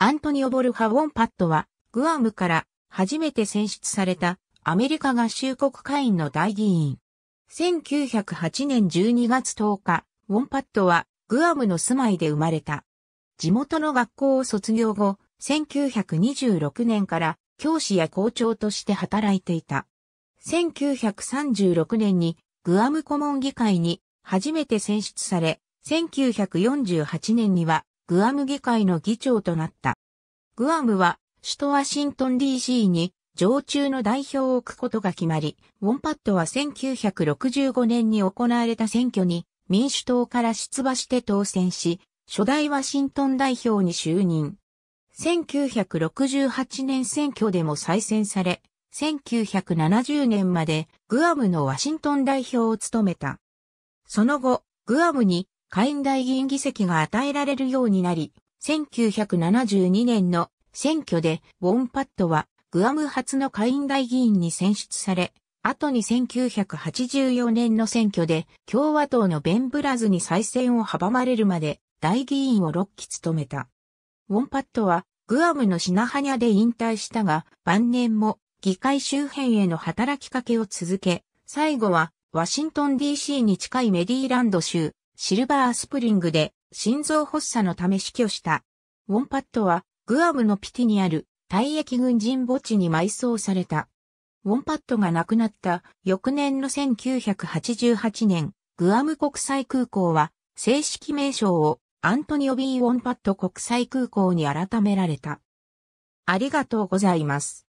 アントニオ・ボルハ・ウォンパットは、グアムから初めて選出されたアメリカ合衆国会員の大議員。1908年12月10日、ウォンパットはグアムの住まいで生まれた。地元の学校を卒業後、1926年から教師や校長として働いていた。1936年にグアム顧問議会に初めて選出され、1948年にはグアム議会の議長となった。グアムは首都ワシントン DC に常駐の代表を置くことが決まり、ウォンパットは1965年に行われた選挙に民主党から出馬して当選し、初代ワシントン代表に就任。1968年選挙でも再選され、1970年までグアムのワシントン代表を務めた。その後、グアムに下院大議員議席が与えられるようになり、1972年の選挙でウォンパットはグアム初の下院大議員に選出され、後に1984年の選挙で共和党のベンブラズに再選を阻まれるまで大議員を6期務めた。ウォンパットはグアムのシナハニャで引退したが、晩年も議会周辺への働きかけを続け、最後はワシントン DC に近いメィーランド州シルバースプリングで心臓発作のため死去した。ウォンパットはグアムのピティにある退役軍人墓地に埋葬された。ウォンパットが亡くなった翌年の1988年、グアム国際空港は正式名称をアントニオ・ビー・ウォンパット国際空港に改められた。ありがとうございます。